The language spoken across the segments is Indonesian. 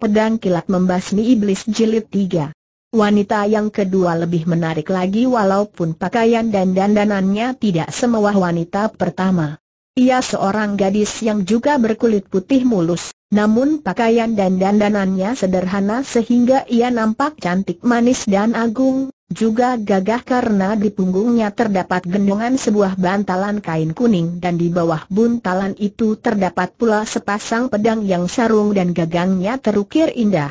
Pedang Kilat Membasmi Iblis Jilid 3 Wanita yang kedua lebih menarik lagi walaupun pakaian dan dandanannya tidak semewah wanita pertama. Ia seorang gadis yang juga berkulit putih mulus, namun pakaian dan dandanannya sederhana sehingga ia nampak cantik manis dan agung, juga gagah karena di punggungnya terdapat gendongan sebuah bantalan kain kuning dan di bawah buntalan itu terdapat pula sepasang pedang yang sarung dan gagangnya terukir indah.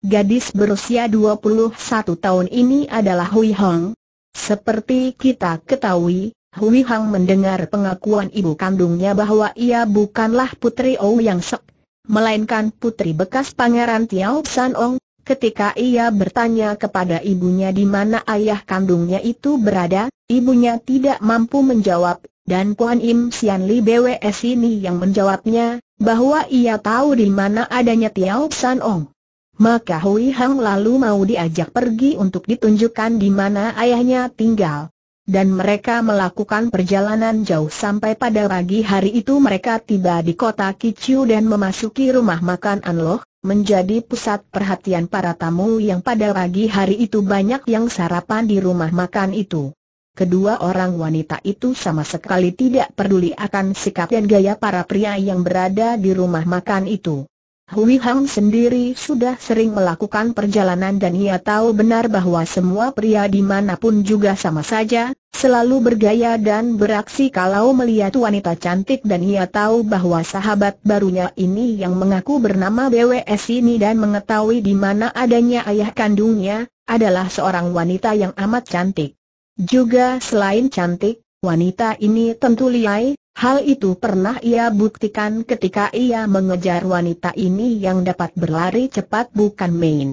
Gadis berusia 21 tahun ini adalah Hui Hong. Seperti kita ketahui, Hui Hong mendengar pengakuan ibu kandungnya bahwa ia bukanlah putri Ou Yang Sek, melainkan putri bekas pangeran Tiao San Ong, Ketika ia bertanya kepada ibunya di mana ayah kandungnya itu berada, ibunya tidak mampu menjawab, dan Kuan Im Sian Li BWS ini yang menjawabnya, bahwa ia tahu di mana adanya Tiao San Ong. Maka Hui Hang lalu mau diajak pergi untuk ditunjukkan di mana ayahnya tinggal. Dan mereka melakukan perjalanan jauh sampai pada pagi hari itu mereka tiba di kota Kiciu dan memasuki rumah makan Anloh, menjadi pusat perhatian para tamu yang pada pagi hari itu banyak yang sarapan di rumah makan itu. Kedua orang wanita itu sama sekali tidak peduli akan sikap dan gaya para pria yang berada di rumah makan itu. Hui Hang sendiri sudah sering melakukan perjalanan dan ia tahu benar bahwa semua pria dimanapun juga sama saja, selalu bergaya dan beraksi kalau melihat wanita cantik dan ia tahu bahwa sahabat barunya ini yang mengaku bernama BWS ini dan mengetahui di mana adanya ayah kandungnya, adalah seorang wanita yang amat cantik. Juga selain cantik, wanita ini tentu liai, Hal itu pernah ia buktikan ketika ia mengejar wanita ini yang dapat berlari cepat bukan main.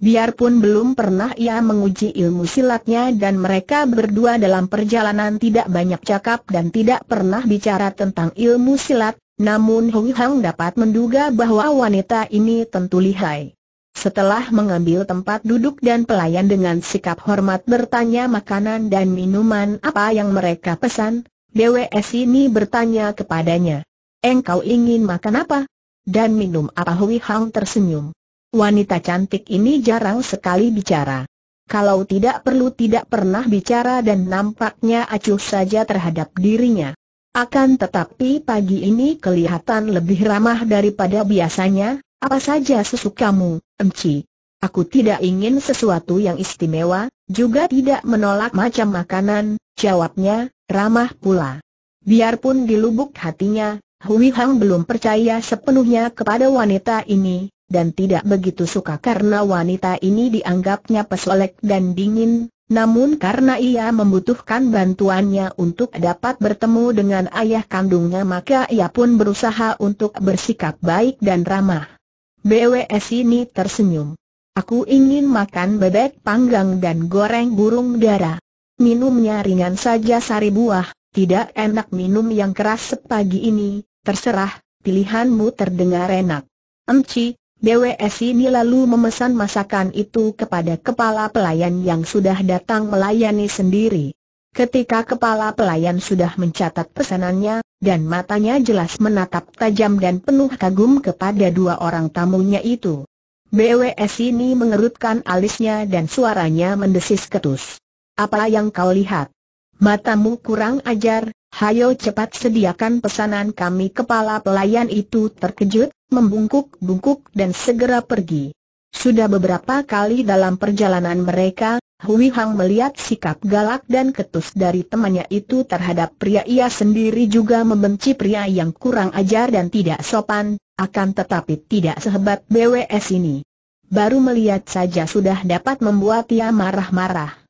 Biarpun belum pernah ia menguji ilmu silatnya dan mereka berdua dalam perjalanan tidak banyak cakap dan tidak pernah bicara tentang ilmu silat, namun Hong Hang dapat menduga bahwa wanita ini tentu lihai. Setelah mengambil tempat duduk dan pelayan dengan sikap hormat bertanya makanan dan minuman apa yang mereka pesan, BWS ini bertanya kepadanya. Engkau ingin makan apa? Dan minum apa Hui Hang tersenyum. Wanita cantik ini jarang sekali bicara. Kalau tidak perlu tidak pernah bicara dan nampaknya acuh saja terhadap dirinya. Akan tetapi pagi ini kelihatan lebih ramah daripada biasanya, apa saja sesukamu, Emci. Aku tidak ingin sesuatu yang istimewa, juga tidak menolak macam makanan, jawabnya, ramah pula. Biarpun di lubuk hatinya, Hui Hang belum percaya sepenuhnya kepada wanita ini, dan tidak begitu suka karena wanita ini dianggapnya pesolek dan dingin, namun karena ia membutuhkan bantuannya untuk dapat bertemu dengan ayah kandungnya maka ia pun berusaha untuk bersikap baik dan ramah. BWS ini tersenyum. Aku ingin makan bebek panggang dan goreng burung darah minumnya ringan saja sari buah, tidak enak minum yang keras sepagi ini, terserah, pilihanmu terdengar enak. Emci, BWS ini lalu memesan masakan itu kepada kepala pelayan yang sudah datang melayani sendiri. Ketika kepala pelayan sudah mencatat pesanannya, dan matanya jelas menatap tajam dan penuh kagum kepada dua orang tamunya itu. BWS ini mengerutkan alisnya dan suaranya mendesis ketus. Apa yang kau lihat? Matamu kurang ajar, hayo cepat sediakan pesanan kami Kepala pelayan itu terkejut, membungkuk-bungkuk dan segera pergi. Sudah beberapa kali dalam perjalanan mereka, Hui Hang melihat sikap galak dan ketus dari temannya itu terhadap pria ia sendiri juga membenci pria yang kurang ajar dan tidak sopan, akan tetapi tidak sehebat BWS ini. Baru melihat saja sudah dapat membuat ia marah-marah.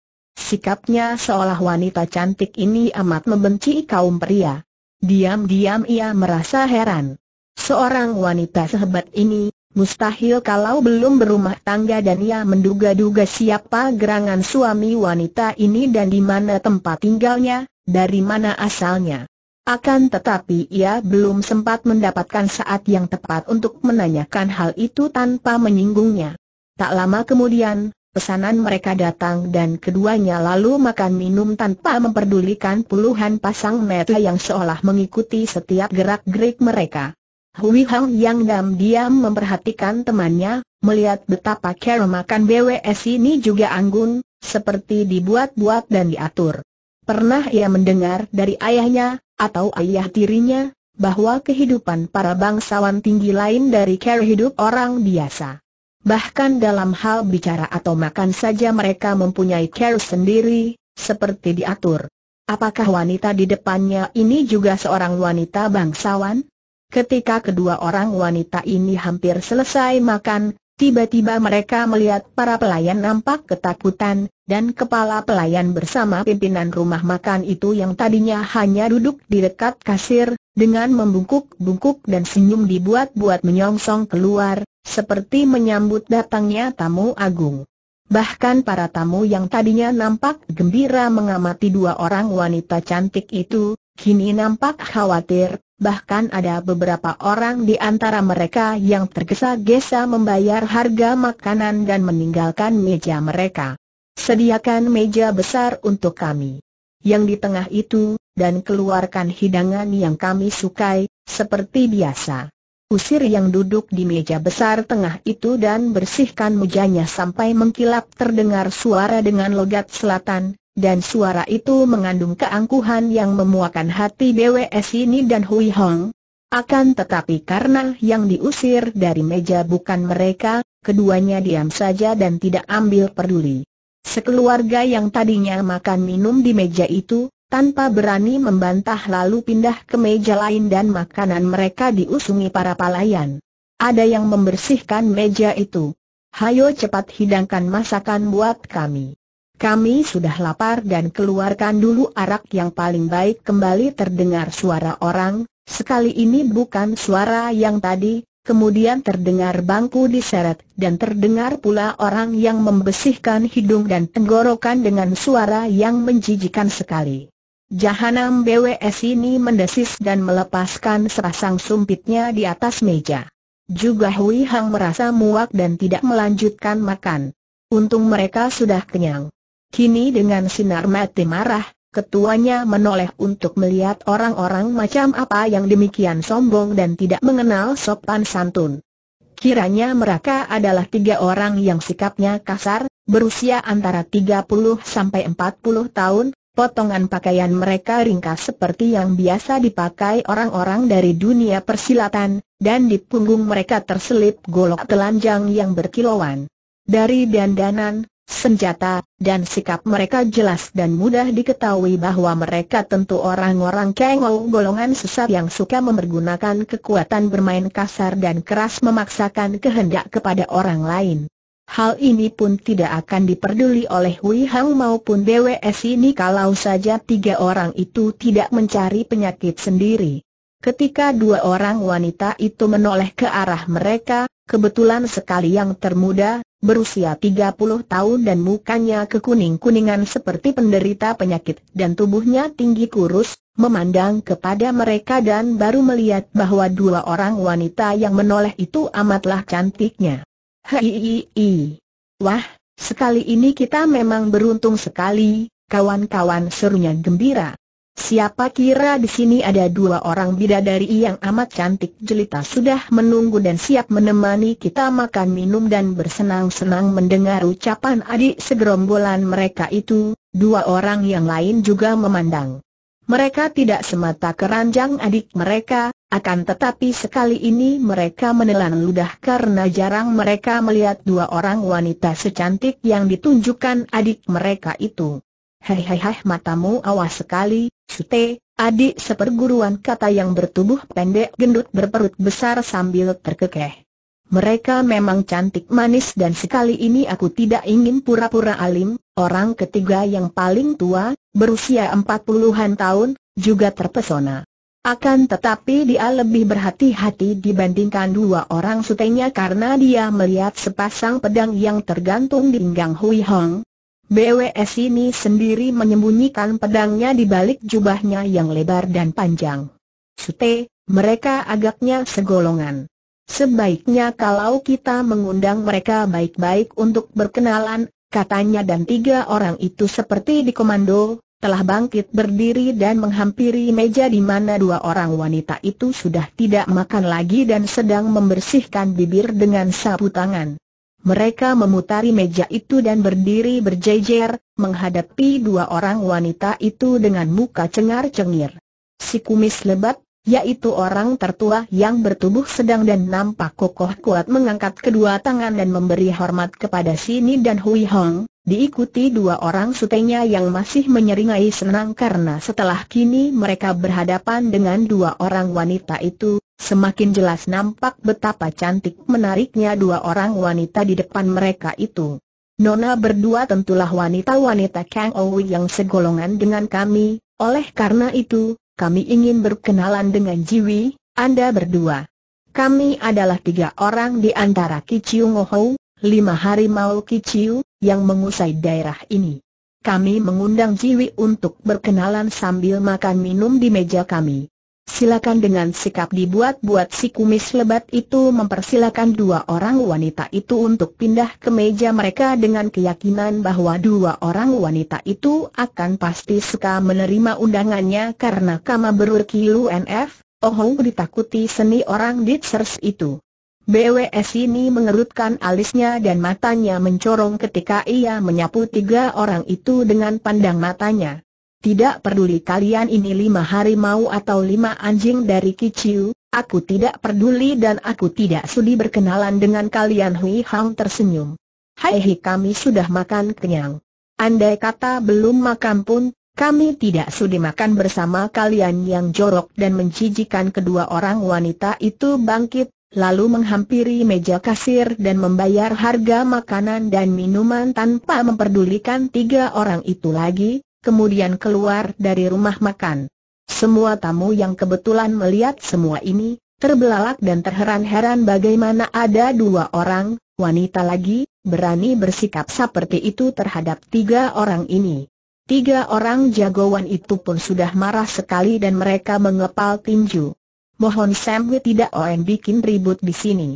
Sikapnya seolah wanita cantik ini amat membenci kaum pria. Diam-diam ia merasa heran. Seorang wanita sehebat ini, mustahil kalau belum berumah tangga dan ia menduga-duga siapa gerangan suami wanita ini dan di mana tempat tinggalnya, dari mana asalnya. Akan tetapi ia belum sempat mendapatkan saat yang tepat untuk menanyakan hal itu tanpa menyinggungnya. Tak lama kemudian, Pesanan mereka datang dan keduanya lalu makan minum tanpa memperdulikan puluhan pasang mata yang seolah mengikuti setiap gerak-gerik mereka. Hui Hang yang diam-diam memperhatikan temannya, melihat betapa cara makan BWS ini juga anggun, seperti dibuat-buat dan diatur. Pernah ia mendengar dari ayahnya, atau ayah tirinya, bahwa kehidupan para bangsawan tinggi lain dari cara hidup orang biasa. Bahkan dalam hal bicara atau makan saja mereka mempunyai care sendiri, seperti diatur. Apakah wanita di depannya ini juga seorang wanita bangsawan? Ketika kedua orang wanita ini hampir selesai makan, tiba-tiba mereka melihat para pelayan nampak ketakutan, dan kepala pelayan bersama pimpinan rumah makan itu yang tadinya hanya duduk di dekat kasir, dengan membungkuk-bungkuk dan senyum dibuat-buat menyongsong keluar, seperti menyambut datangnya tamu agung. Bahkan para tamu yang tadinya nampak gembira mengamati dua orang wanita cantik itu, kini nampak khawatir, bahkan ada beberapa orang di antara mereka yang tergesa-gesa membayar harga makanan dan meninggalkan meja mereka. Sediakan meja besar untuk kami. Yang di tengah itu, dan keluarkan hidangan yang kami sukai, seperti biasa. Usir yang duduk di meja besar tengah itu dan bersihkan mejanya sampai mengkilap terdengar suara dengan logat selatan, dan suara itu mengandung keangkuhan yang memuakan hati BWS ini dan Hui Hong. Akan tetapi karena yang diusir dari meja bukan mereka, keduanya diam saja dan tidak ambil peduli. Sekeluarga yang tadinya makan minum di meja itu, tanpa berani membantah lalu pindah ke meja lain dan makanan mereka diusungi para pelayan. Ada yang membersihkan meja itu. Hayo cepat hidangkan masakan buat kami. Kami sudah lapar dan keluarkan dulu arak yang paling baik kembali terdengar suara orang, sekali ini bukan suara yang tadi, Kemudian terdengar bangku diseret dan terdengar pula orang yang membersihkan hidung dan tenggorokan dengan suara yang menjijikan sekali. Jahanam BWS ini mendesis dan melepaskan sepasang sumpitnya di atas meja. Juga Hui Hang merasa muak dan tidak melanjutkan makan. Untung mereka sudah kenyang. Kini dengan sinar mati marah, ketuanya menoleh untuk melihat orang-orang macam apa yang demikian sombong dan tidak mengenal sopan santun. Kiranya mereka adalah tiga orang yang sikapnya kasar, berusia antara 30 sampai 40 tahun, Potongan pakaian mereka ringkas seperti yang biasa dipakai orang-orang dari dunia persilatan, dan di punggung mereka terselip golok telanjang yang berkilauan. Dari dandanan, senjata, dan sikap mereka jelas dan mudah diketahui bahwa mereka tentu orang-orang kengol golongan sesat yang suka mempergunakan kekuatan bermain kasar dan keras memaksakan kehendak kepada orang lain. Hal ini pun tidak akan diperduli oleh Hui Hao maupun BWS ini kalau saja tiga orang itu tidak mencari penyakit sendiri. Ketika dua orang wanita itu menoleh ke arah mereka, kebetulan sekali yang termuda, berusia 30 tahun dan mukanya kekuning-kuningan seperti penderita penyakit dan tubuhnya tinggi kurus, memandang kepada mereka dan baru melihat bahwa dua orang wanita yang menoleh itu amatlah cantiknya. Hei, wah, sekali ini kita memang beruntung sekali, kawan-kawan serunya gembira. Siapa kira di sini ada dua orang bidadari yang amat cantik jelita sudah menunggu dan siap menemani kita makan minum dan bersenang-senang mendengar ucapan adik segerombolan mereka itu, dua orang yang lain juga memandang. Mereka tidak semata keranjang adik mereka, akan tetapi sekali ini mereka menelan ludah karena jarang mereka melihat dua orang wanita secantik yang ditunjukkan adik mereka itu. Hei hei hei, matamu awas sekali, Sute, adik seperguruan kata yang bertubuh pendek gendut berperut besar sambil terkekeh. Mereka memang cantik manis dan sekali ini aku tidak ingin pura-pura alim, orang ketiga yang paling tua, berusia empat puluhan tahun, juga terpesona. Akan tetapi dia lebih berhati-hati dibandingkan dua orang sutenya karena dia melihat sepasang pedang yang tergantung di pinggang Hui Hong. BWS ini sendiri menyembunyikan pedangnya di balik jubahnya yang lebar dan panjang. Sute, mereka agaknya segolongan. Sebaiknya kalau kita mengundang mereka baik-baik untuk berkenalan, katanya dan tiga orang itu seperti di komando, telah bangkit berdiri dan menghampiri meja di mana dua orang wanita itu sudah tidak makan lagi dan sedang membersihkan bibir dengan sapu tangan. Mereka memutari meja itu dan berdiri berjejer, menghadapi dua orang wanita itu dengan muka cengar-cengir. Si kumis lebat, yaitu orang tertua yang bertubuh sedang dan nampak kokoh kuat mengangkat kedua tangan dan memberi hormat kepada Sini dan Hui Hong, diikuti dua orang sutenya yang masih menyeringai senang karena setelah kini mereka berhadapan dengan dua orang wanita itu, semakin jelas nampak betapa cantik menariknya dua orang wanita di depan mereka itu. Nona berdua tentulah wanita-wanita Kang Owi yang segolongan dengan kami, oleh karena itu, kami ingin berkenalan dengan Jiwi, Anda berdua. Kami adalah tiga orang di antara Kiciu Ngohou, lima harimau Kiciu, yang mengusai daerah ini. Kami mengundang Jiwi untuk berkenalan sambil makan minum di meja kami. Silakan dengan sikap dibuat-buat si kumis lebat itu mempersilakan dua orang wanita itu untuk pindah ke meja mereka dengan keyakinan bahwa dua orang wanita itu akan pasti suka menerima undangannya karena Kama berurki UNF, Oh ditakuti seni orang Ditsers itu. BWS ini mengerutkan alisnya dan matanya mencorong ketika ia menyapu tiga orang itu dengan pandang matanya tidak peduli kalian ini lima hari mau atau lima anjing dari Kiciu, aku tidak peduli dan aku tidak sudi berkenalan dengan kalian Hui Hang tersenyum. Hai kami sudah makan kenyang. Andai kata belum makan pun, kami tidak sudi makan bersama kalian yang jorok dan menjijikan kedua orang wanita itu bangkit, lalu menghampiri meja kasir dan membayar harga makanan dan minuman tanpa memperdulikan tiga orang itu lagi, kemudian keluar dari rumah makan. Semua tamu yang kebetulan melihat semua ini, terbelalak dan terheran-heran bagaimana ada dua orang, wanita lagi, berani bersikap seperti itu terhadap tiga orang ini. Tiga orang jagoan itu pun sudah marah sekali dan mereka mengepal tinju. Mohon Samwi tidak on bikin ribut di sini.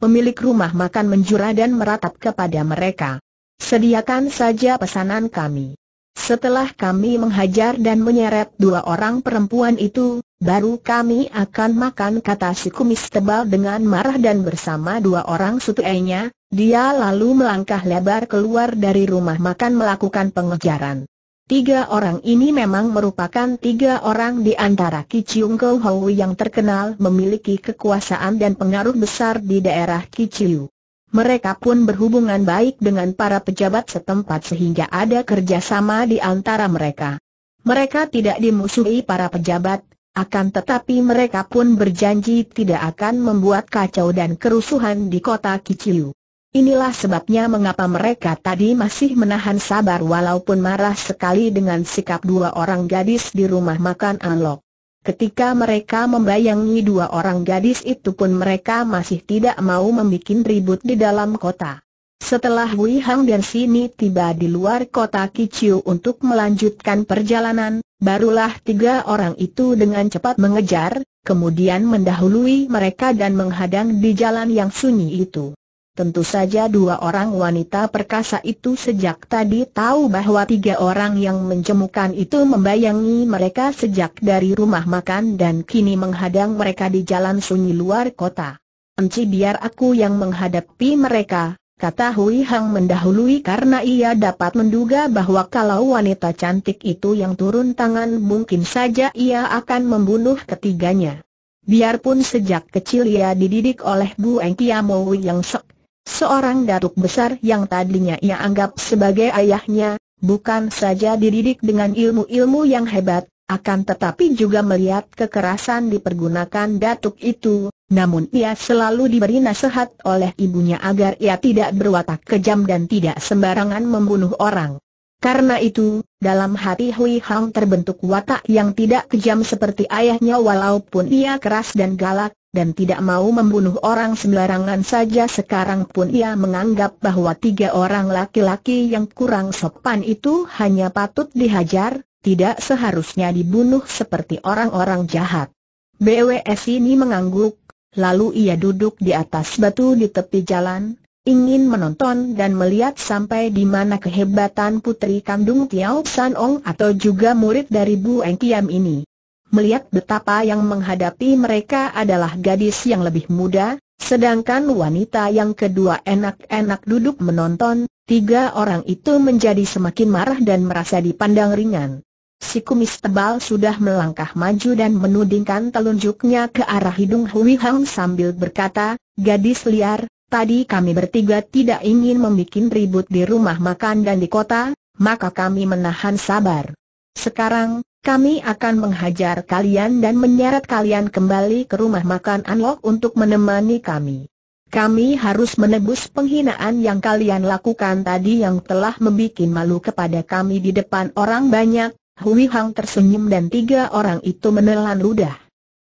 Pemilik rumah makan menjura dan meratap kepada mereka. Sediakan saja pesanan kami. Setelah kami menghajar dan menyeret dua orang perempuan itu, baru kami akan makan kata si kumis tebal dengan marah dan bersama dua orang sutuainya, dia lalu melangkah lebar keluar dari rumah makan melakukan pengejaran. Tiga orang ini memang merupakan tiga orang di antara Kiciung Kouhou yang terkenal memiliki kekuasaan dan pengaruh besar di daerah Kiciu. Mereka pun berhubungan baik dengan para pejabat setempat sehingga ada kerjasama di antara mereka. Mereka tidak dimusuhi para pejabat, akan tetapi mereka pun berjanji tidak akan membuat kacau dan kerusuhan di kota Kiciu. Inilah sebabnya mengapa mereka tadi masih menahan sabar walaupun marah sekali dengan sikap dua orang gadis di rumah makan Anlok. Ketika mereka membayangi dua orang gadis itu pun mereka masih tidak mau membuat ribut di dalam kota. Setelah Wei Hang dan Sini tiba di luar kota Kiciu untuk melanjutkan perjalanan, barulah tiga orang itu dengan cepat mengejar, kemudian mendahului mereka dan menghadang di jalan yang sunyi itu. Tentu saja dua orang wanita perkasa itu sejak tadi tahu bahwa tiga orang yang mencemukan itu membayangi mereka sejak dari rumah makan dan kini menghadang mereka di jalan sunyi luar kota. Enci biar aku yang menghadapi mereka, kata Hui Hang mendahului karena ia dapat menduga bahwa kalau wanita cantik itu yang turun tangan mungkin saja ia akan membunuh ketiganya. Biarpun sejak kecil ia dididik oleh Bu Mowi yang sek Seorang datuk besar yang tadinya ia anggap sebagai ayahnya, bukan saja dididik dengan ilmu-ilmu yang hebat, akan tetapi juga melihat kekerasan dipergunakan datuk itu, namun ia selalu diberi nasihat oleh ibunya agar ia tidak berwatak kejam dan tidak sembarangan membunuh orang. Karena itu, dalam hati Hui Hang terbentuk watak yang tidak kejam seperti ayahnya walaupun ia keras dan galak, dan tidak mau membunuh orang sembarangan saja sekarang pun ia menganggap bahwa tiga orang laki-laki yang kurang sopan itu hanya patut dihajar, tidak seharusnya dibunuh seperti orang-orang jahat. BWS ini mengangguk, lalu ia duduk di atas batu di tepi jalan, ingin menonton dan melihat sampai di mana kehebatan putri kandung Tiao San Ong atau juga murid dari Bu Eng Kiam ini melihat betapa yang menghadapi mereka adalah gadis yang lebih muda, sedangkan wanita yang kedua enak-enak duduk menonton, tiga orang itu menjadi semakin marah dan merasa dipandang ringan. Si kumis tebal sudah melangkah maju dan menudingkan telunjuknya ke arah hidung Hui Hang sambil berkata, Gadis liar, tadi kami bertiga tidak ingin membuat ribut di rumah makan dan di kota, maka kami menahan sabar. Sekarang, kami akan menghajar kalian dan menyeret kalian kembali ke rumah makan Anlok untuk menemani kami. Kami harus menebus penghinaan yang kalian lakukan tadi yang telah membuat malu kepada kami di depan orang banyak. Hui Hang tersenyum dan tiga orang itu menelan ludah.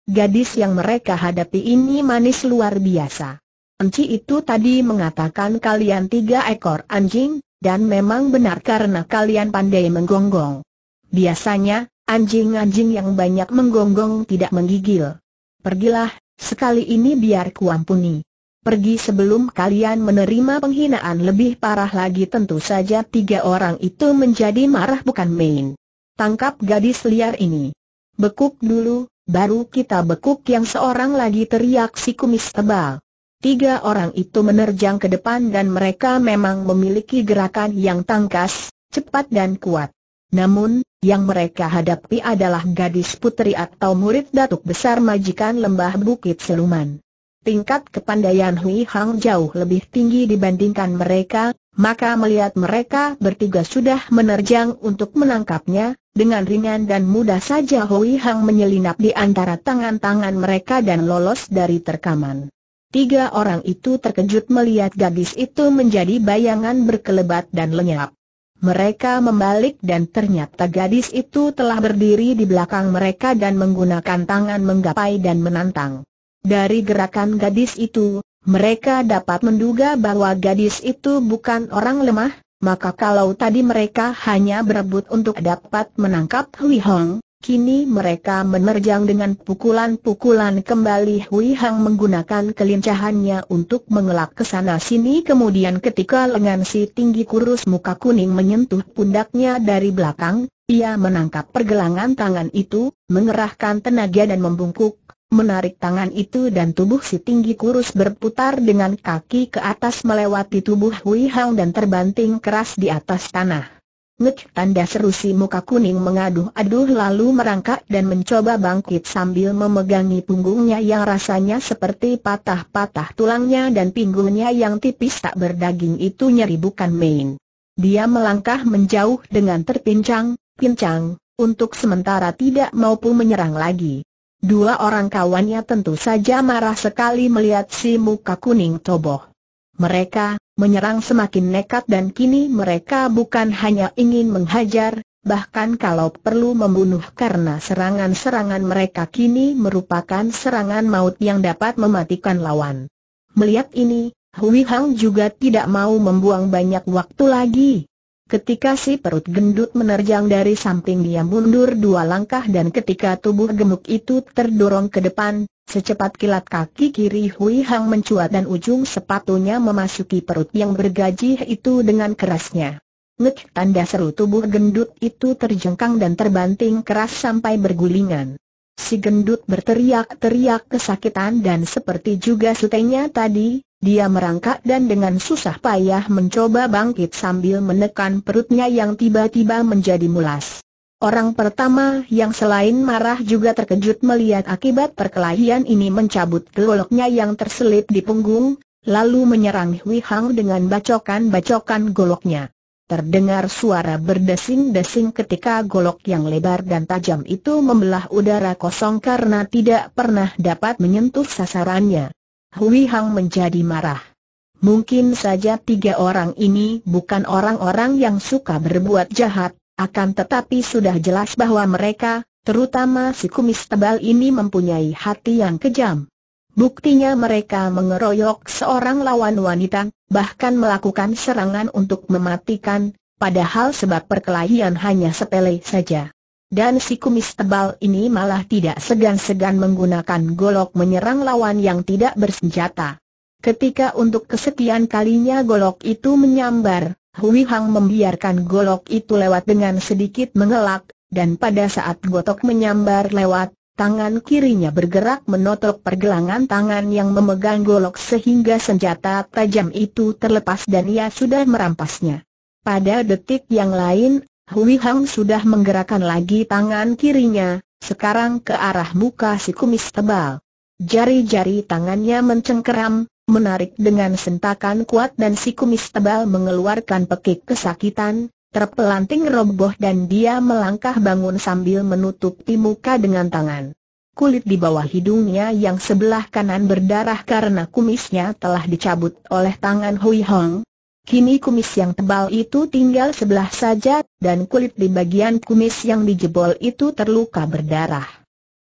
Gadis yang mereka hadapi ini manis luar biasa. Enci itu tadi mengatakan kalian tiga ekor anjing, dan memang benar karena kalian pandai menggonggong. Biasanya, Anjing-anjing yang banyak menggonggong tidak menggigil. Pergilah, sekali ini biar kuampuni. Pergi sebelum kalian menerima penghinaan lebih parah lagi tentu saja tiga orang itu menjadi marah bukan main. Tangkap gadis liar ini. Bekuk dulu, baru kita bekuk yang seorang lagi teriak si kumis tebal. Tiga orang itu menerjang ke depan dan mereka memang memiliki gerakan yang tangkas, cepat dan kuat. Namun, yang mereka hadapi adalah gadis putri atau murid datuk besar majikan lembah Bukit Seluman. Tingkat kepandaian Hui Hang jauh lebih tinggi dibandingkan mereka, maka melihat mereka bertiga sudah menerjang untuk menangkapnya, dengan ringan dan mudah saja Hui Hang menyelinap di antara tangan-tangan mereka dan lolos dari terkaman. Tiga orang itu terkejut melihat gadis itu menjadi bayangan berkelebat dan lenyap. Mereka membalik dan ternyata gadis itu telah berdiri di belakang mereka dan menggunakan tangan menggapai dan menantang. Dari gerakan gadis itu, mereka dapat menduga bahwa gadis itu bukan orang lemah, maka kalau tadi mereka hanya berebut untuk dapat menangkap Hui Hong, Kini mereka menerjang dengan pukulan-pukulan kembali Hui Hang menggunakan kelincahannya untuk mengelak ke sana sini kemudian ketika lengan si tinggi kurus muka kuning menyentuh pundaknya dari belakang, ia menangkap pergelangan tangan itu, mengerahkan tenaga dan membungkuk, menarik tangan itu dan tubuh si tinggi kurus berputar dengan kaki ke atas melewati tubuh Hui Hang dan terbanting keras di atas tanah. Ngek tanda seru si muka kuning mengaduh-aduh lalu merangkak dan mencoba bangkit sambil memegangi punggungnya yang rasanya seperti patah-patah tulangnya dan pinggulnya yang tipis tak berdaging itu nyeri bukan main. Dia melangkah menjauh dengan terpincang-pincang, untuk sementara tidak mampu menyerang lagi. Dua orang kawannya tentu saja marah sekali melihat si muka kuning toboh. Mereka, menyerang semakin nekat dan kini mereka bukan hanya ingin menghajar, bahkan kalau perlu membunuh karena serangan-serangan mereka kini merupakan serangan maut yang dapat mematikan lawan. Melihat ini, Hui Hang juga tidak mau membuang banyak waktu lagi. Ketika si perut gendut menerjang dari samping dia mundur dua langkah dan ketika tubuh gemuk itu terdorong ke depan, Secepat kilat kaki kiri Hui Hang mencuat dan ujung sepatunya memasuki perut yang bergaji itu dengan kerasnya. Ngek tanda seru tubuh gendut itu terjengkang dan terbanting keras sampai bergulingan. Si gendut berteriak-teriak kesakitan dan seperti juga sutenya tadi, dia merangkak dan dengan susah payah mencoba bangkit sambil menekan perutnya yang tiba-tiba menjadi mulas. Orang pertama yang selain marah juga terkejut melihat akibat perkelahian ini mencabut goloknya yang terselip di punggung, lalu menyerang Hui Hang dengan bacokan-bacokan goloknya. Terdengar suara berdesing-desing ketika golok yang lebar dan tajam itu membelah udara kosong karena tidak pernah dapat menyentuh sasarannya. Hui Hang menjadi marah. Mungkin saja tiga orang ini bukan orang-orang yang suka berbuat jahat, akan tetapi sudah jelas bahwa mereka, terutama si kumis tebal ini mempunyai hati yang kejam. Buktinya mereka mengeroyok seorang lawan wanita, bahkan melakukan serangan untuk mematikan, padahal sebab perkelahian hanya sepele saja. Dan si kumis tebal ini malah tidak segan-segan menggunakan golok menyerang lawan yang tidak bersenjata. Ketika untuk kesekian kalinya golok itu menyambar, Hui Hang membiarkan golok itu lewat dengan sedikit mengelak, dan pada saat gotok menyambar lewat, tangan kirinya bergerak menotok pergelangan tangan yang memegang golok sehingga senjata tajam itu terlepas dan ia sudah merampasnya. Pada detik yang lain, Hui Hang sudah menggerakkan lagi tangan kirinya, sekarang ke arah muka si kumis tebal. Jari-jari tangannya mencengkeram, menarik dengan sentakan kuat dan si kumis tebal mengeluarkan pekik kesakitan, terpelanting roboh dan dia melangkah bangun sambil menutupi muka dengan tangan. Kulit di bawah hidungnya yang sebelah kanan berdarah karena kumisnya telah dicabut oleh tangan Hui Hong. Kini kumis yang tebal itu tinggal sebelah saja, dan kulit di bagian kumis yang dijebol itu terluka berdarah.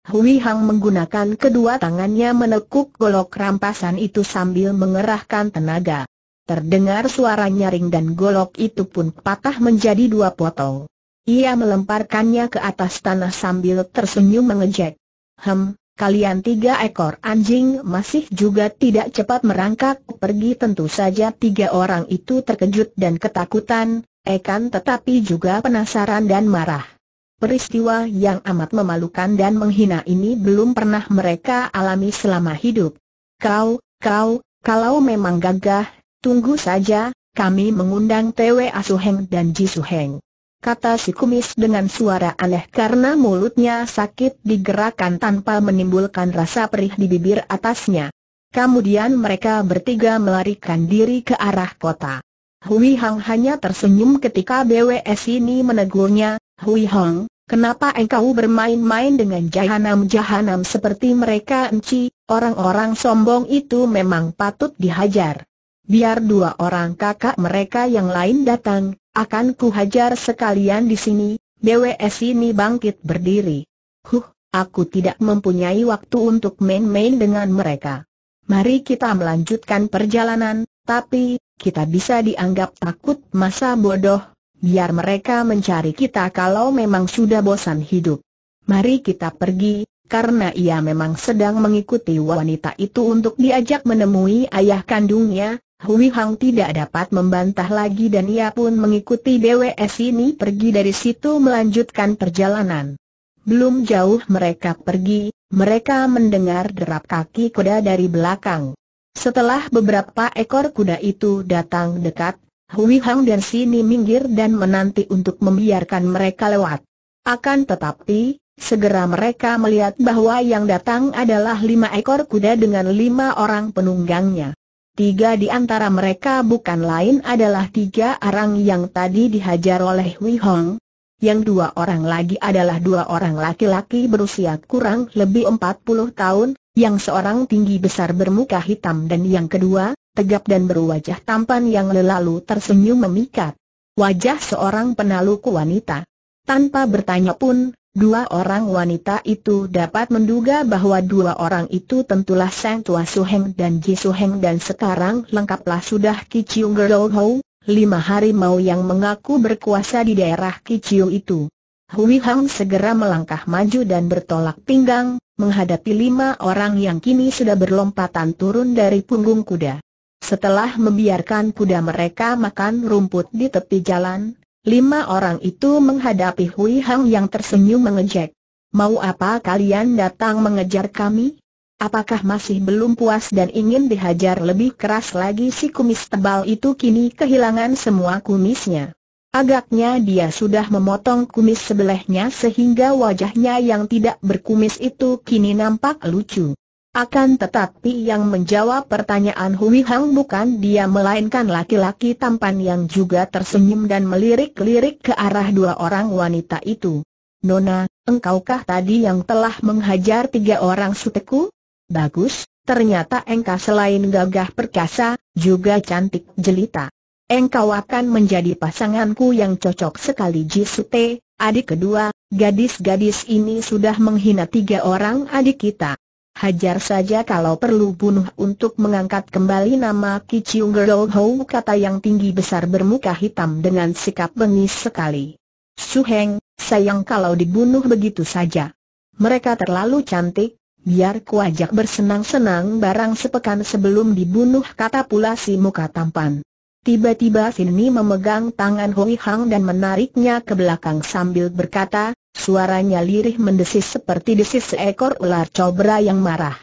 Hui Hang menggunakan kedua tangannya menekuk golok rampasan itu sambil mengerahkan tenaga. Terdengar suara nyaring dan golok itu pun patah menjadi dua potong. Ia melemparkannya ke atas tanah sambil tersenyum mengejek. Hem, kalian tiga ekor anjing masih juga tidak cepat merangkak pergi tentu saja tiga orang itu terkejut dan ketakutan, ekan tetapi juga penasaran dan marah. Peristiwa yang amat memalukan dan menghina ini belum pernah mereka alami selama hidup. Kau, kau, kalau memang gagah, tunggu saja, kami mengundang Tewe Asuheng dan Ji Suheng. Kata si kumis dengan suara aneh karena mulutnya sakit digerakkan tanpa menimbulkan rasa perih di bibir atasnya. Kemudian mereka bertiga melarikan diri ke arah kota. Hui Hang hanya tersenyum ketika BWS ini menegurnya, Hui Hong, kenapa engkau bermain-main dengan jahanam-jahanam seperti mereka enci, orang-orang sombong itu memang patut dihajar. Biar dua orang kakak mereka yang lain datang, akan ku hajar sekalian di sini, BWS ini bangkit berdiri. Huh, aku tidak mempunyai waktu untuk main-main dengan mereka. Mari kita melanjutkan perjalanan, tapi, kita bisa dianggap takut masa bodoh, Biar mereka mencari kita kalau memang sudah bosan hidup. Mari kita pergi, karena ia memang sedang mengikuti wanita itu untuk diajak menemui ayah kandungnya, Hui Hang tidak dapat membantah lagi dan ia pun mengikuti BWS ini pergi dari situ melanjutkan perjalanan. Belum jauh mereka pergi, mereka mendengar derap kaki kuda dari belakang. Setelah beberapa ekor kuda itu datang dekat, Hui Hang dan Sini minggir dan menanti untuk membiarkan mereka lewat. Akan tetapi, segera mereka melihat bahwa yang datang adalah lima ekor kuda dengan lima orang penunggangnya. Tiga di antara mereka bukan lain adalah tiga orang yang tadi dihajar oleh Hui Hong. Yang dua orang lagi adalah dua orang laki-laki berusia kurang lebih empat puluh tahun, yang seorang tinggi besar bermuka hitam dan yang kedua, tegap dan berwajah tampan yang lelalu tersenyum memikat. Wajah seorang penaluk wanita. Tanpa bertanya pun, dua orang wanita itu dapat menduga bahwa dua orang itu tentulah Sang Tua Suheng dan Ji Suheng dan sekarang lengkaplah sudah Kiciung Girl Hou, lima mau yang mengaku berkuasa di daerah Kiciu itu. Hui Hang segera melangkah maju dan bertolak pinggang, menghadapi lima orang yang kini sudah berlompatan turun dari punggung kuda. Setelah membiarkan kuda mereka makan rumput di tepi jalan, lima orang itu menghadapi Hui Hang yang tersenyum mengejek. Mau apa kalian datang mengejar kami? Apakah masih belum puas dan ingin dihajar lebih keras lagi si kumis tebal itu kini kehilangan semua kumisnya? Agaknya dia sudah memotong kumis sebelahnya sehingga wajahnya yang tidak berkumis itu kini nampak lucu. Akan tetapi yang menjawab pertanyaan Hui Hang bukan dia melainkan laki-laki tampan yang juga tersenyum dan melirik-lirik ke arah dua orang wanita itu. Nona, engkaukah tadi yang telah menghajar tiga orang suteku? Bagus, ternyata engkau selain gagah perkasa, juga cantik jelita. Engkau akan menjadi pasanganku yang cocok sekali Jisute, adik kedua, gadis-gadis ini sudah menghina tiga orang adik kita. Hajar saja kalau perlu bunuh untuk mengangkat kembali nama Kiciung Girl, Hou kata yang tinggi besar bermuka hitam dengan sikap bengis sekali. Suheng, sayang kalau dibunuh begitu saja. Mereka terlalu cantik, biar kuajak bersenang-senang barang sepekan sebelum dibunuh kata pula si muka tampan. Tiba-tiba Sini memegang tangan Hui Hang dan menariknya ke belakang sambil berkata, Suaranya lirih mendesis seperti desis seekor ular cobra yang marah.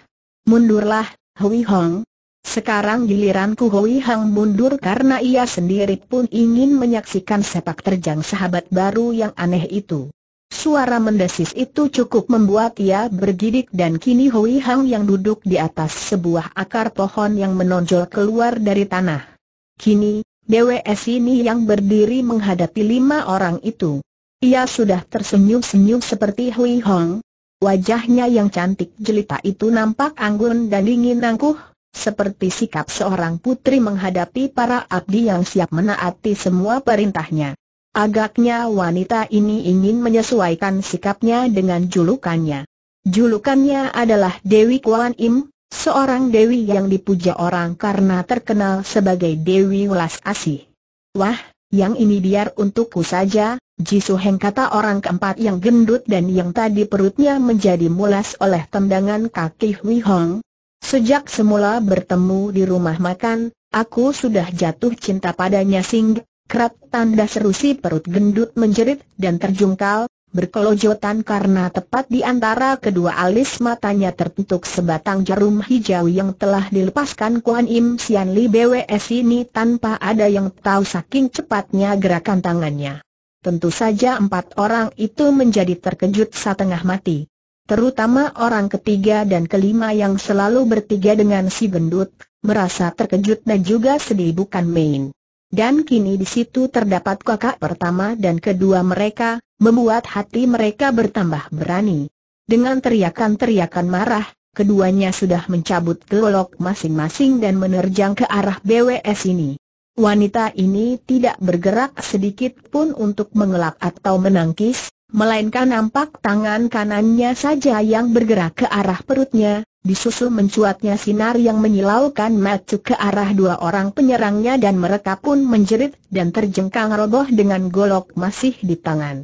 Mundurlah, Hui Hong. Sekarang giliranku Hui Hong mundur karena ia sendiri pun ingin menyaksikan sepak terjang sahabat baru yang aneh itu. Suara mendesis itu cukup membuat ia bergidik dan kini Hui Hong yang duduk di atas sebuah akar pohon yang menonjol keluar dari tanah. Kini, DWS ini yang berdiri menghadapi lima orang itu. Ia sudah tersenyum-senyum seperti Hui Hong. Wajahnya yang cantik jelita itu nampak anggun dan dingin angkuh, seperti sikap seorang putri menghadapi para abdi yang siap menaati semua perintahnya. Agaknya wanita ini ingin menyesuaikan sikapnya dengan julukannya. Julukannya adalah Dewi Kuan Im, seorang dewi yang dipuja orang karena terkenal sebagai Dewi Welas Asih. Wah, yang ini biar untukku saja, Jisu Heng kata orang keempat yang gendut dan yang tadi perutnya menjadi mulas oleh tendangan kaki Hui Hong. Sejak semula bertemu di rumah makan, aku sudah jatuh cinta padanya Sing, kerap tanda serusi perut gendut menjerit dan terjungkal, berkelojotan karena tepat di antara kedua alis matanya tertutup sebatang jarum hijau yang telah dilepaskan Kuan Im Sian Li BWS ini tanpa ada yang tahu saking cepatnya gerakan tangannya. Tentu saja empat orang itu menjadi terkejut setengah mati. Terutama orang ketiga dan kelima yang selalu bertiga dengan si gendut, merasa terkejut dan juga sedih bukan main. Dan kini di situ terdapat kakak pertama dan kedua mereka, membuat hati mereka bertambah berani. Dengan teriakan-teriakan marah, keduanya sudah mencabut golok masing-masing dan menerjang ke arah BWS ini. Wanita ini tidak bergerak sedikit pun untuk mengelak atau menangkis, melainkan nampak tangan kanannya saja yang bergerak ke arah perutnya, disusul mencuatnya sinar yang menyilaukan mata ke arah dua orang penyerangnya dan mereka pun menjerit dan terjengkang roboh dengan golok masih di tangan.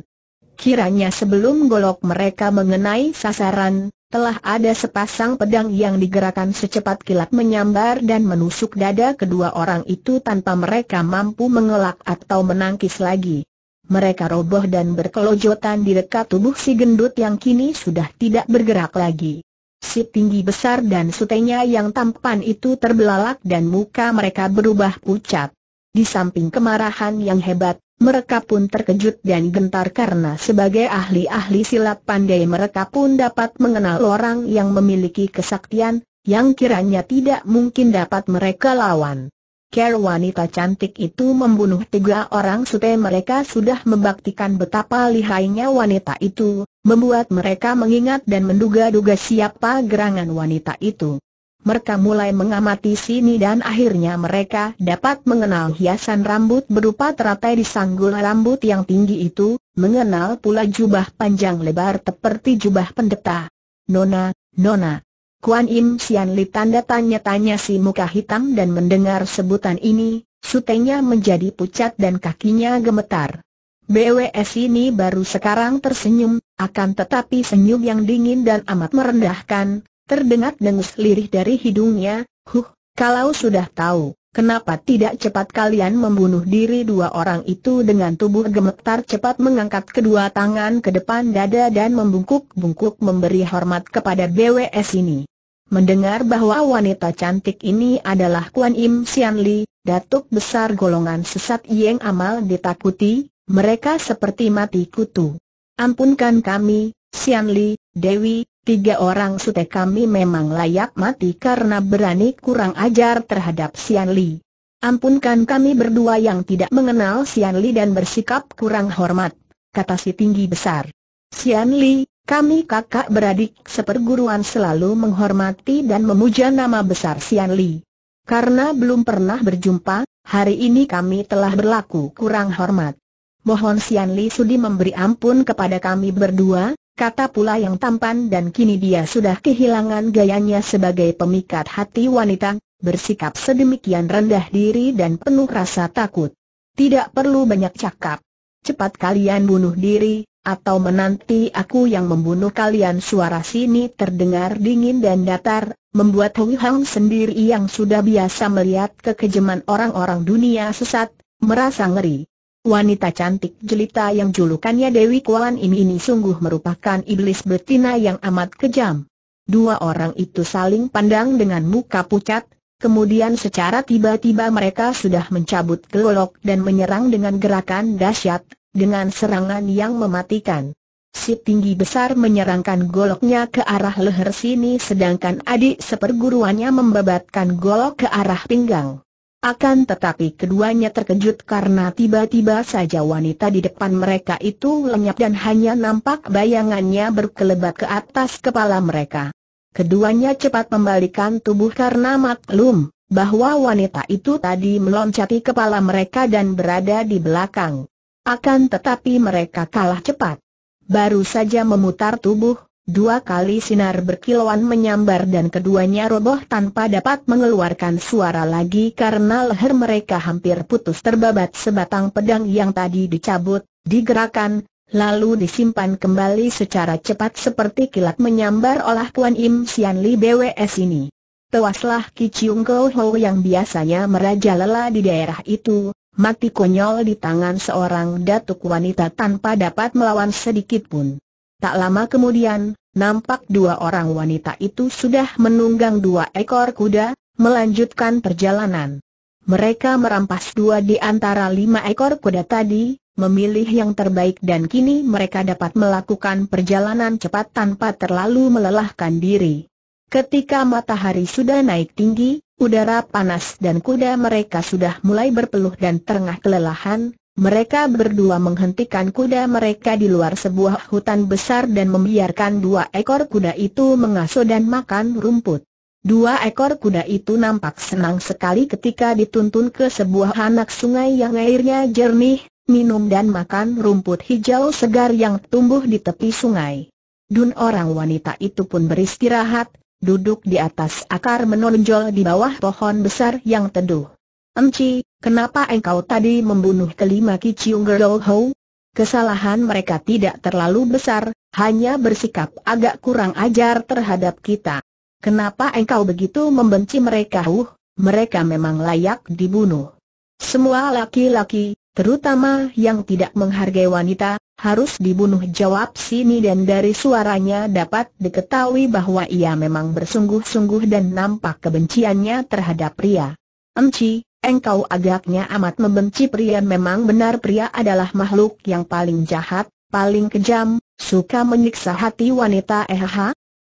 Kiranya sebelum golok mereka mengenai sasaran, telah ada sepasang pedang yang digerakkan secepat kilat menyambar dan menusuk dada kedua orang itu tanpa mereka mampu mengelak atau menangkis lagi. Mereka roboh dan berkelojotan di dekat tubuh si gendut yang kini sudah tidak bergerak lagi. Si tinggi besar dan sutenya yang tampan itu terbelalak dan muka mereka berubah pucat. Di samping kemarahan yang hebat, mereka pun terkejut dan gentar karena sebagai ahli-ahli silat pandai mereka pun dapat mengenal orang yang memiliki kesaktian, yang kiranya tidak mungkin dapat mereka lawan. Care wanita cantik itu membunuh tiga orang sute mereka sudah membaktikan betapa lihainya wanita itu, membuat mereka mengingat dan menduga-duga siapa gerangan wanita itu mereka mulai mengamati sini dan akhirnya mereka dapat mengenal hiasan rambut berupa teratai di sanggul rambut yang tinggi itu, mengenal pula jubah panjang lebar seperti jubah pendeta. Nona, Nona. Kuan Im Sian Li tanda tanya-tanya si muka hitam dan mendengar sebutan ini, sutenya menjadi pucat dan kakinya gemetar. BWS ini baru sekarang tersenyum, akan tetapi senyum yang dingin dan amat merendahkan, Terdengar dengus lirih dari hidungnya, huh, kalau sudah tahu, kenapa tidak cepat kalian membunuh diri dua orang itu dengan tubuh gemetar cepat mengangkat kedua tangan ke depan dada dan membungkuk-bungkuk memberi hormat kepada BWS ini. Mendengar bahwa wanita cantik ini adalah Kuan Im Sian Li, datuk besar golongan sesat Yeng Amal ditakuti, mereka seperti mati kutu. Ampunkan kami, Sian Li, Dewi, Tiga orang sute kami memang layak mati karena berani kurang ajar terhadap Sian Li. Ampunkan kami berdua yang tidak mengenal Sian Li dan bersikap kurang hormat, kata si tinggi besar. Sian Li, kami kakak beradik seperguruan selalu menghormati dan memuja nama besar Sian Li. Karena belum pernah berjumpa, hari ini kami telah berlaku kurang hormat. Mohon Sian Li sudi memberi ampun kepada kami berdua, kata pula yang tampan dan kini dia sudah kehilangan gayanya sebagai pemikat hati wanita, bersikap sedemikian rendah diri dan penuh rasa takut. Tidak perlu banyak cakap. Cepat kalian bunuh diri, atau menanti aku yang membunuh kalian suara sini terdengar dingin dan datar, membuat Hui Hang sendiri yang sudah biasa melihat kekejaman orang-orang dunia sesat, merasa ngeri. Wanita cantik jelita yang julukannya Dewi Kualan ini ini sungguh merupakan iblis betina yang amat kejam. Dua orang itu saling pandang dengan muka pucat, kemudian secara tiba-tiba mereka sudah mencabut gelolok dan menyerang dengan gerakan dahsyat, dengan serangan yang mematikan. Si tinggi besar menyerangkan goloknya ke arah leher sini sedangkan adik seperguruannya membabatkan golok ke arah pinggang. Akan tetapi keduanya terkejut karena tiba-tiba saja wanita di depan mereka itu lenyap dan hanya nampak bayangannya berkelebat ke atas kepala mereka. Keduanya cepat membalikan tubuh karena maklum bahwa wanita itu tadi meloncati kepala mereka dan berada di belakang. Akan tetapi mereka kalah cepat. Baru saja memutar tubuh, Dua kali sinar berkilauan menyambar dan keduanya roboh tanpa dapat mengeluarkan suara lagi karena leher mereka hampir putus terbabat sebatang pedang yang tadi dicabut, digerakkan, lalu disimpan kembali secara cepat seperti kilat menyambar oleh Kuan Im Sian Li BWS ini. Tewaslah Ki Chiung Kou Ho yang biasanya merajalela di daerah itu, mati konyol di tangan seorang datuk wanita tanpa dapat melawan sedikit pun. Tak lama kemudian, nampak dua orang wanita itu sudah menunggang dua ekor kuda, melanjutkan perjalanan. Mereka merampas dua di antara lima ekor kuda tadi, memilih yang terbaik dan kini mereka dapat melakukan perjalanan cepat tanpa terlalu melelahkan diri. Ketika matahari sudah naik tinggi, udara panas dan kuda mereka sudah mulai berpeluh dan terengah kelelahan, mereka berdua menghentikan kuda mereka di luar sebuah hutan besar dan membiarkan dua ekor kuda itu mengasuh dan makan rumput. Dua ekor kuda itu nampak senang sekali ketika dituntun ke sebuah anak sungai yang airnya jernih, minum dan makan rumput hijau segar yang tumbuh di tepi sungai. Dun orang wanita itu pun beristirahat, duduk di atas akar menonjol di bawah pohon besar yang teduh. Enci, Kenapa engkau tadi membunuh kelima Kiciung Girl Ho? Kesalahan mereka tidak terlalu besar, hanya bersikap agak kurang ajar terhadap kita. Kenapa engkau begitu membenci mereka? Huh, mereka memang layak dibunuh. Semua laki-laki, terutama yang tidak menghargai wanita, harus dibunuh jawab sini dan dari suaranya dapat diketahui bahwa ia memang bersungguh-sungguh dan nampak kebenciannya terhadap pria. Emci, engkau agaknya amat membenci pria memang benar pria adalah makhluk yang paling jahat, paling kejam, suka menyiksa hati wanita eh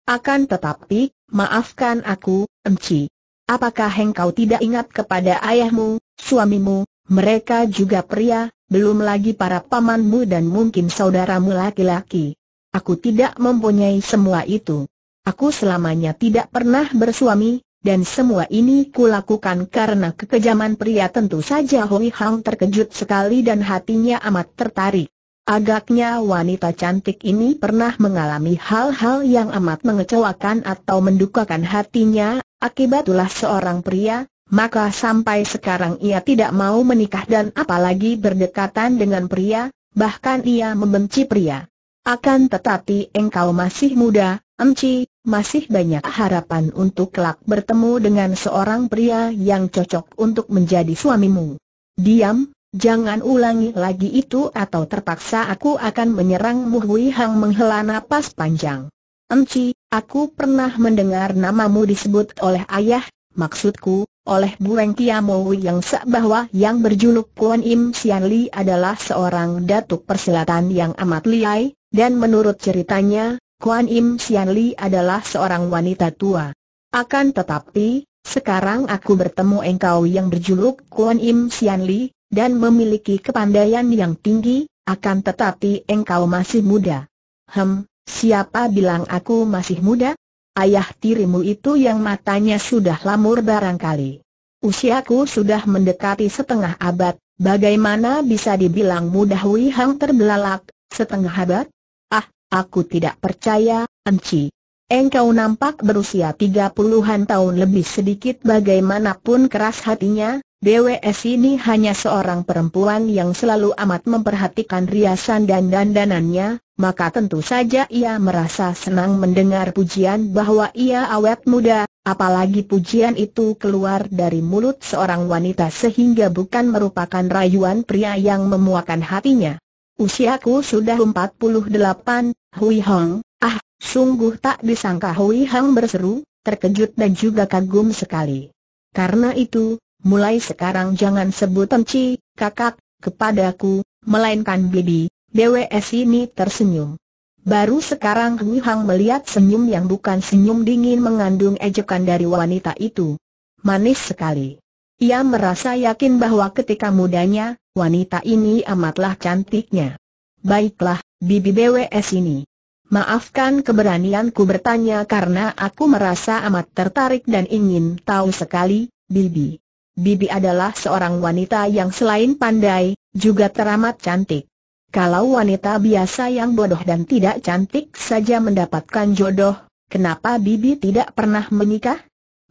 Akan tetapi, maafkan aku, Enci. Apakah engkau tidak ingat kepada ayahmu, suamimu, mereka juga pria, belum lagi para pamanmu dan mungkin saudaramu laki-laki. Aku tidak mempunyai semua itu. Aku selamanya tidak pernah bersuami, dan semua ini kulakukan karena kekejaman pria tentu saja Hui Hang terkejut sekali dan hatinya amat tertarik. Agaknya wanita cantik ini pernah mengalami hal-hal yang amat mengecewakan atau mendukakan hatinya, akibat ulah seorang pria, maka sampai sekarang ia tidak mau menikah dan apalagi berdekatan dengan pria, bahkan ia membenci pria. Akan tetapi engkau masih muda, Emci, masih banyak harapan untuk kelak bertemu dengan seorang pria yang cocok untuk menjadi suamimu. Diam, jangan ulangi lagi itu atau terpaksa aku akan menyerang Hui Hang menghela napas panjang. Enci, aku pernah mendengar namamu disebut oleh ayah, maksudku, oleh Bu Bueng Kiamo yang sak bahwa yang berjuluk Kuan Im Sian Li adalah seorang datuk persilatan yang amat liai, dan menurut ceritanya, Kuan Im Sian Li adalah seorang wanita tua. Akan tetapi, sekarang aku bertemu engkau yang berjuluk Kuan Im Sian Li, dan memiliki kepandaian yang tinggi, akan tetapi engkau masih muda. Hem, siapa bilang aku masih muda? Ayah tirimu itu yang matanya sudah lamur barangkali. Usiaku sudah mendekati setengah abad, bagaimana bisa dibilang mudah Hang terbelalak, setengah abad? Aku tidak percaya, Enci. Engkau nampak berusia tiga puluhan tahun lebih sedikit bagaimanapun keras hatinya, DWS ini hanya seorang perempuan yang selalu amat memperhatikan riasan dan dandanannya, maka tentu saja ia merasa senang mendengar pujian bahwa ia awet muda, apalagi pujian itu keluar dari mulut seorang wanita sehingga bukan merupakan rayuan pria yang memuakan hatinya. Usiaku sudah 48, Hui Hong, ah, sungguh tak disangka Hui Hong berseru, terkejut dan juga kagum sekali. Karena itu, mulai sekarang jangan sebut Enci, kakak, kepadaku, melainkan Bibi, BWS ini tersenyum. Baru sekarang Hui Hong melihat senyum yang bukan senyum dingin mengandung ejekan dari wanita itu. Manis sekali. Ia merasa yakin bahwa ketika mudanya, wanita ini amatlah cantiknya. Baiklah, Bibi BWS ini. Maafkan keberanianku bertanya karena aku merasa amat tertarik dan ingin tahu sekali, Bibi. Bibi adalah seorang wanita yang selain pandai, juga teramat cantik. Kalau wanita biasa yang bodoh dan tidak cantik saja mendapatkan jodoh, kenapa Bibi tidak pernah menikah?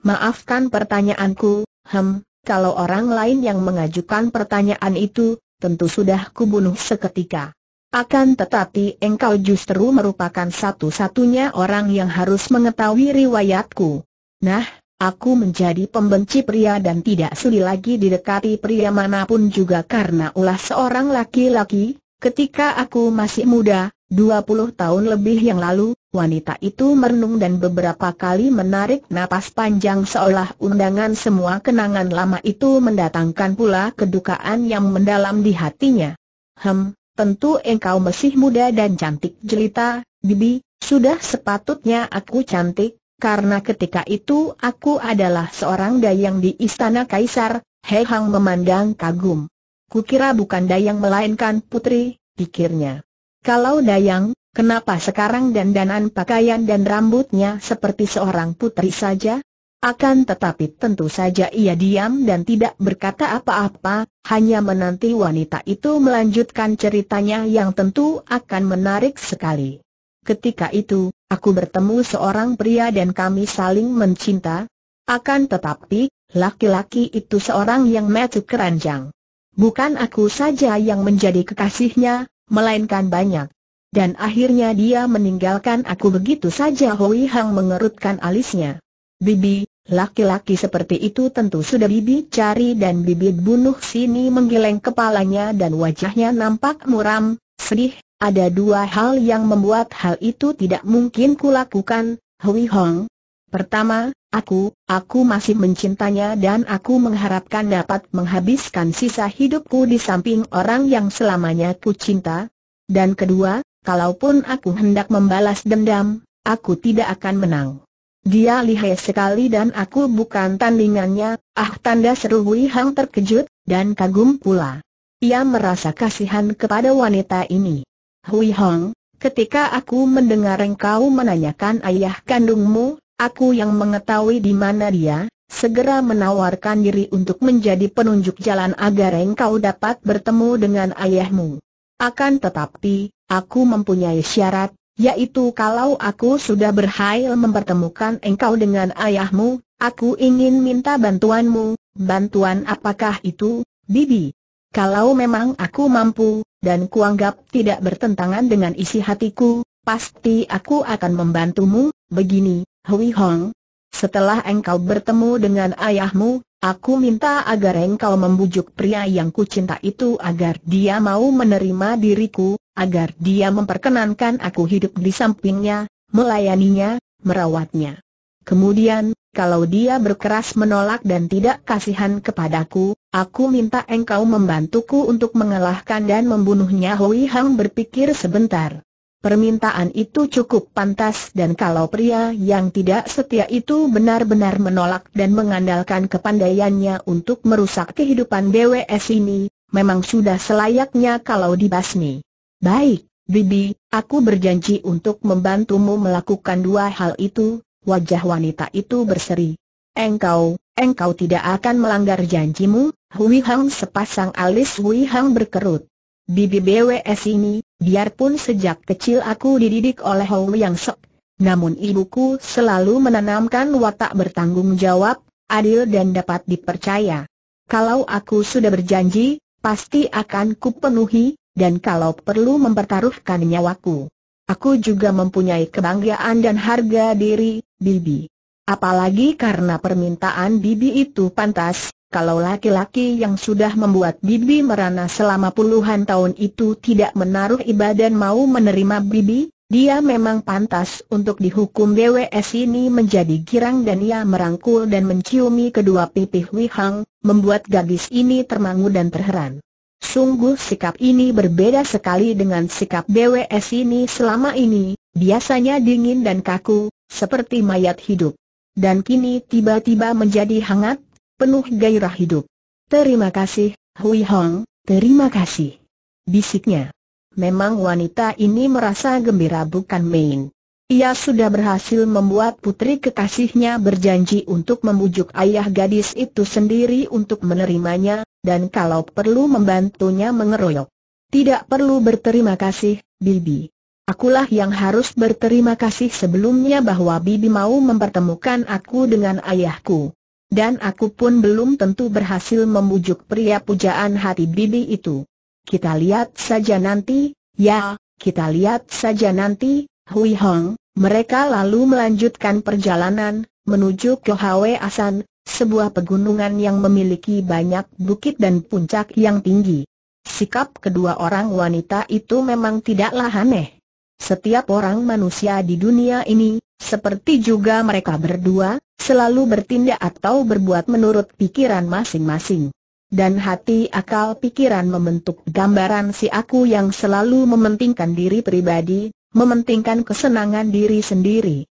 Maafkan pertanyaanku, hem, kalau orang lain yang mengajukan pertanyaan itu, tentu sudah kubunuh seketika. Akan tetapi engkau justru merupakan satu-satunya orang yang harus mengetahui riwayatku. Nah, Aku menjadi pembenci pria dan tidak sudi lagi didekati pria manapun juga karena ulah seorang laki-laki. Ketika aku masih muda, 20 tahun lebih yang lalu, wanita itu merenung dan beberapa kali menarik napas panjang seolah undangan semua kenangan lama itu mendatangkan pula kedukaan yang mendalam di hatinya. Hem, tentu engkau masih muda dan cantik jelita, Bibi, sudah sepatutnya aku cantik, karena ketika itu aku adalah seorang dayang di istana kaisar, He Hang memandang kagum. Kukira bukan dayang melainkan putri, pikirnya. Kalau dayang, kenapa sekarang dandanan pakaian dan rambutnya seperti seorang putri saja? Akan tetapi tentu saja ia diam dan tidak berkata apa-apa, hanya menanti wanita itu melanjutkan ceritanya yang tentu akan menarik sekali. Ketika itu, aku bertemu seorang pria dan kami saling mencinta. Akan tetapi, laki-laki itu seorang yang metu keranjang. Bukan aku saja yang menjadi kekasihnya, melainkan banyak. Dan akhirnya dia meninggalkan aku begitu saja Hoi Hang mengerutkan alisnya. Bibi, Laki-laki seperti itu tentu sudah bibit cari dan bibit bunuh sini menggeleng kepalanya dan wajahnya nampak muram, sedih, ada dua hal yang membuat hal itu tidak mungkin kulakukan, Hui Hong. Pertama, aku, aku masih mencintanya dan aku mengharapkan dapat menghabiskan sisa hidupku di samping orang yang selamanya ku cinta. Dan kedua, kalaupun aku hendak membalas dendam, aku tidak akan menang. Dia lihai sekali dan aku bukan tandingannya, ah tanda seru Wei Hang terkejut, dan kagum pula. Ia merasa kasihan kepada wanita ini. Hui Hong, ketika aku mendengar engkau menanyakan ayah kandungmu, aku yang mengetahui di mana dia, segera menawarkan diri untuk menjadi penunjuk jalan agar engkau dapat bertemu dengan ayahmu. Akan tetapi, aku mempunyai syarat, yaitu kalau aku sudah berhasil mempertemukan engkau dengan ayahmu, aku ingin minta bantuanmu, bantuan apakah itu, Bibi? Kalau memang aku mampu, dan kuanggap tidak bertentangan dengan isi hatiku, pasti aku akan membantumu, begini, Hui Hong. Setelah engkau bertemu dengan ayahmu, Aku minta agar engkau membujuk pria yang kucinta itu agar dia mau menerima diriku, agar dia memperkenankan aku hidup di sampingnya, melayaninya, merawatnya. Kemudian, kalau dia berkeras menolak dan tidak kasihan kepadaku, aku minta engkau membantuku untuk mengalahkan dan membunuhnya Hui Hang berpikir sebentar. Permintaan itu cukup pantas dan kalau pria yang tidak setia itu benar-benar menolak dan mengandalkan kepandaiannya untuk merusak kehidupan BWS ini, memang sudah selayaknya kalau dibasmi. Baik, Bibi, aku berjanji untuk membantumu melakukan dua hal itu, wajah wanita itu berseri. Engkau, engkau tidak akan melanggar janjimu, Hui Hang sepasang alis Hui Hang berkerut. Bibi BWS ini, Biarpun sejak kecil aku dididik oleh Hou Yang sok, namun ibuku selalu menanamkan watak bertanggung jawab, adil dan dapat dipercaya. Kalau aku sudah berjanji, pasti akan kupenuhi, dan kalau perlu mempertaruhkan nyawaku. Aku juga mempunyai kebanggaan dan harga diri, Bibi. Apalagi karena permintaan Bibi itu pantas, kalau laki-laki yang sudah membuat bibi merana selama puluhan tahun itu tidak menaruh ibadah mau menerima bibi, dia memang pantas untuk dihukum BWS ini menjadi girang dan ia merangkul dan menciumi kedua pipih Wihang, membuat gadis ini termangu dan terheran. Sungguh sikap ini berbeda sekali dengan sikap BWS ini selama ini, biasanya dingin dan kaku, seperti mayat hidup. Dan kini tiba-tiba menjadi hangat penuh gairah hidup. Terima kasih, Hui Hong, terima kasih. Bisiknya. Memang wanita ini merasa gembira bukan main. Ia sudah berhasil membuat putri kekasihnya berjanji untuk membujuk ayah gadis itu sendiri untuk menerimanya, dan kalau perlu membantunya mengeroyok. Tidak perlu berterima kasih, Bibi. Akulah yang harus berterima kasih sebelumnya bahwa Bibi mau mempertemukan aku dengan ayahku. Dan aku pun belum tentu berhasil membujuk pria pujaan hati bibi itu. Kita lihat saja nanti, ya, kita lihat saja nanti, Hui Hong. Mereka lalu melanjutkan perjalanan, menuju ke Hwe Asan, sebuah pegunungan yang memiliki banyak bukit dan puncak yang tinggi. Sikap kedua orang wanita itu memang tidaklah aneh. Setiap orang manusia di dunia ini, seperti juga mereka berdua, selalu bertindak atau berbuat menurut pikiran masing-masing. Dan hati akal pikiran membentuk gambaran si aku yang selalu mementingkan diri pribadi, mementingkan kesenangan diri sendiri.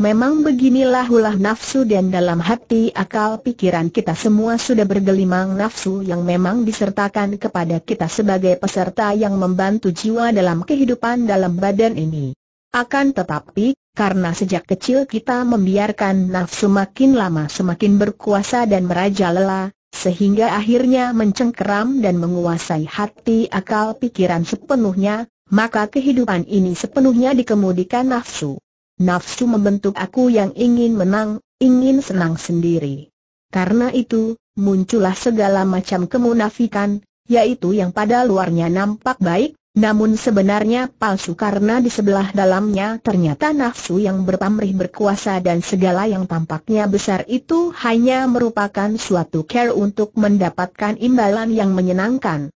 Memang beginilah ulah nafsu dan dalam hati akal pikiran kita semua sudah bergelimang nafsu yang memang disertakan kepada kita sebagai peserta yang membantu jiwa dalam kehidupan dalam badan ini. Akan tetapi, karena sejak kecil kita membiarkan nafsu makin lama semakin berkuasa dan merajalela, sehingga akhirnya mencengkeram dan menguasai hati akal pikiran sepenuhnya, maka kehidupan ini sepenuhnya dikemudikan nafsu. Nafsu membentuk aku yang ingin menang, ingin senang sendiri. Karena itu, muncullah segala macam kemunafikan, yaitu yang pada luarnya nampak baik, namun sebenarnya palsu karena di sebelah dalamnya ternyata nafsu yang berpamrih berkuasa dan segala yang tampaknya besar itu hanya merupakan suatu care untuk mendapatkan imbalan yang menyenangkan.